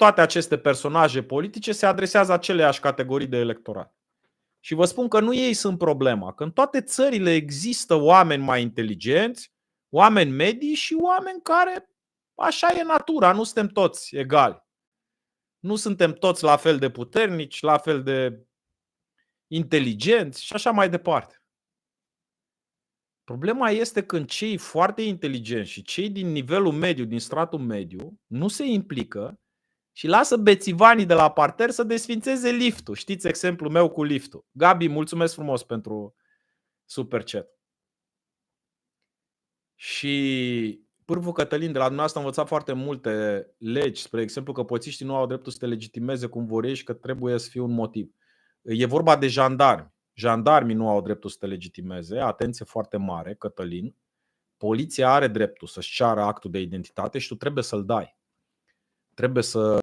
toate aceste personaje politice se adresează aceleași categorii de electorat. Și vă spun că nu ei sunt problema, că în toate țările există oameni mai inteligenți, oameni medii și oameni care așa e natura, nu suntem toți egali. Nu suntem toți la fel de puternici, la fel de inteligenți și așa mai departe. Problema este când cei foarte inteligenți și cei din nivelul mediu, din stratul mediu, nu se implică și lasă bețivanii de la parter să desfințeze liftul. Știți exemplul meu cu liftul. Gabi, mulțumesc frumos pentru super chat. Și Pârvu Cătălin, de la dumneavoastră am învățat foarte multe legi, spre exemplu că polițiștii nu au dreptul să te legitimeze cum vor ei și că trebuie să fie un motiv. E vorba de jandarmi. Jandarmii nu au dreptul să te legitimeze. Atenție foarte mare, Cătălin. Poliția are dreptul să-și ceară actul de identitate și tu trebuie să-l dai. Trebuie să